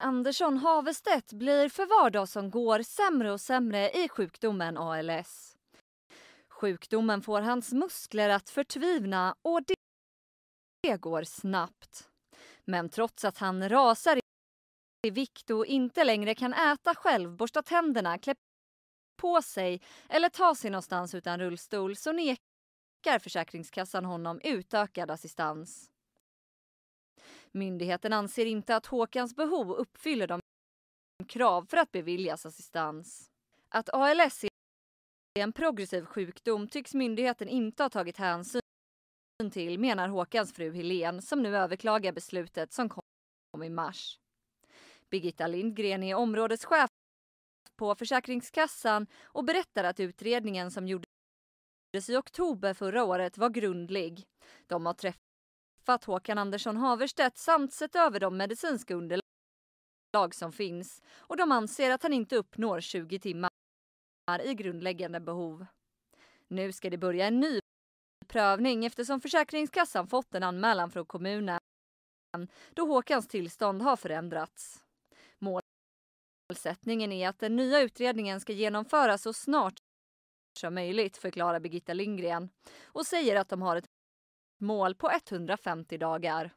Andersson Havestedt blir för var dag som går sämre och sämre i sjukdomen ALS. Sjukdomen får hans muskler att förtvivna och det går snabbt. Men trots att han rasar i vikt och inte längre kan äta själv, borsta tänderna, klä på sig eller ta sig någonstans utan rullstol så nekar Försäkringskassan honom utökad assistans. Myndigheten anser inte att Håkans behov uppfyller de krav för att beviljas assistans. Att ALS är en progressiv sjukdom tycks myndigheten inte ha tagit hänsyn till menar Håkans fru Helen som nu överklagar beslutet som kom i mars. Birgitta Lindgren är områdeschef på Försäkringskassan och berättar att utredningen som gjordes i oktober förra året var grundlig. De har träffat träffat Håkan Andersson Haverstedt samt sett över de medicinska underlag som finns och de anser att han inte uppnår 20 timmar i grundläggande behov. Nu ska det börja en ny prövning eftersom Försäkringskassan fått en anmälan från kommunen då Håkans tillstånd har förändrats. Målsättningen är att den nya utredningen ska genomföras så snart som möjligt, förklarar Birgitta Lindgren och säger att de har ett mål på 150 dagar.